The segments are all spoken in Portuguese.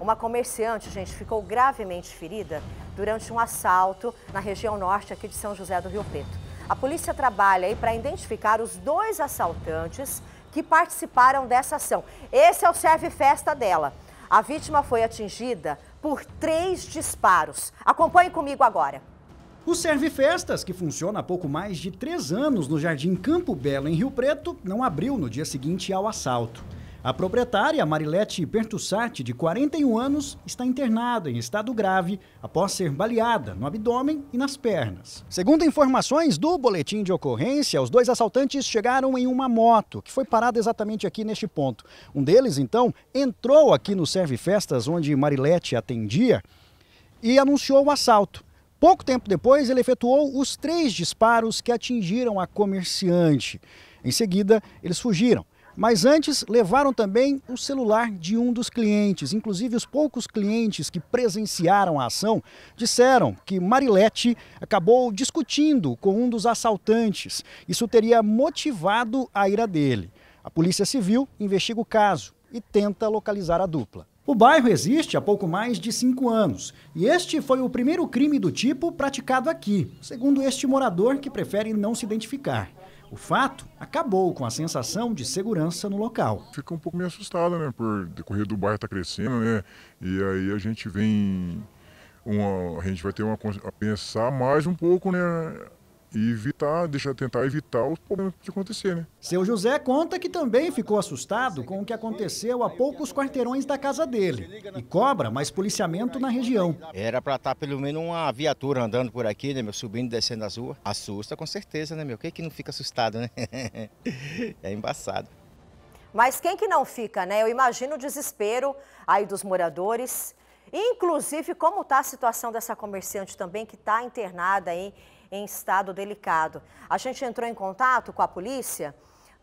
Uma comerciante, gente, ficou gravemente ferida durante um assalto na região norte aqui de São José do Rio Preto. A polícia trabalha aí para identificar os dois assaltantes que participaram dessa ação. Esse é o serve-festa dela. A vítima foi atingida por três disparos. Acompanhe comigo agora. O Serve Festas, que funciona há pouco mais de três anos no Jardim Campo Belo, em Rio Preto, não abriu no dia seguinte ao assalto. A proprietária, Marilete Pertussati, de 41 anos, está internada em estado grave após ser baleada no abdômen e nas pernas. Segundo informações do boletim de ocorrência, os dois assaltantes chegaram em uma moto, que foi parada exatamente aqui neste ponto. Um deles, então, entrou aqui no Serve Festas, onde Marilete atendia, e anunciou o assalto. Pouco tempo depois, ele efetuou os três disparos que atingiram a comerciante. Em seguida, eles fugiram. Mas antes levaram também o celular de um dos clientes. Inclusive, os poucos clientes que presenciaram a ação disseram que Marilete acabou discutindo com um dos assaltantes. Isso teria motivado a ira dele. A Polícia Civil investiga o caso e tenta localizar a dupla. O bairro existe há pouco mais de cinco anos e este foi o primeiro crime do tipo praticado aqui, segundo este morador que prefere não se identificar. O fato acabou com a sensação de segurança no local. Fica um pouco meio assustado, né? Por decorrer do bairro tá crescendo, né? E aí a gente vem. Uma, a gente vai ter uma a pensar mais um pouco, né? e evitar, deixar tentar evitar os problemas que acontecer, né? Seu José conta que também ficou assustado com o que aconteceu a poucos quarteirões da casa dele e cobra mais policiamento na região. Era para estar tá pelo menos uma viatura andando por aqui, né, meu, subindo e descendo as ruas. Assusta com certeza, né, meu? Quem é que não fica assustado, né? é embaçado. Mas quem que não fica, né? Eu imagino o desespero aí dos moradores, inclusive como está a situação dessa comerciante também que está internada aí em estado delicado. A gente entrou em contato com a polícia.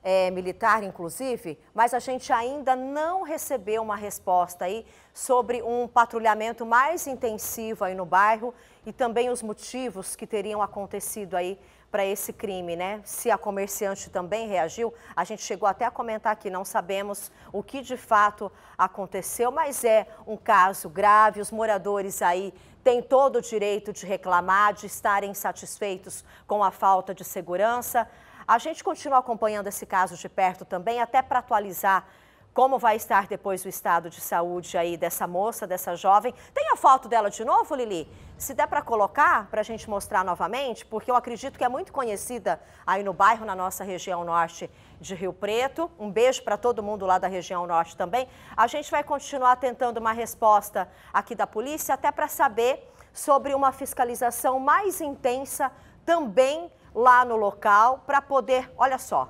É, militar, inclusive, mas a gente ainda não recebeu uma resposta aí sobre um patrulhamento mais intensivo aí no bairro e também os motivos que teriam acontecido aí para esse crime, né? Se a comerciante também reagiu, a gente chegou até a comentar que não sabemos o que de fato aconteceu, mas é um caso grave, os moradores aí têm todo o direito de reclamar, de estarem insatisfeitos com a falta de segurança. A gente continua acompanhando esse caso de perto também, até para atualizar como vai estar depois o estado de saúde aí dessa moça, dessa jovem. Tem a foto dela de novo, Lili? Se der para colocar, para a gente mostrar novamente, porque eu acredito que é muito conhecida aí no bairro, na nossa região norte de Rio Preto. Um beijo para todo mundo lá da região norte também. A gente vai continuar tentando uma resposta aqui da polícia, até para saber sobre uma fiscalização mais intensa também lá no local, para poder, olha só,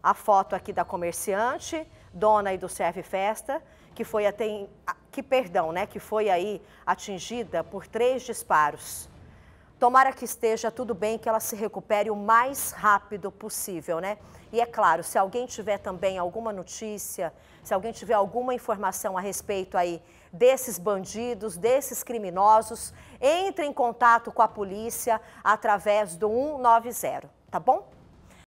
a foto aqui da comerciante, dona aí do Serve Festa, que foi até que perdão, né, que foi aí atingida por três disparos. Tomara que esteja tudo bem, que ela se recupere o mais rápido possível, né? E é claro, se alguém tiver também alguma notícia, se alguém tiver alguma informação a respeito aí desses bandidos, desses criminosos, entre em contato com a polícia através do 190, tá bom?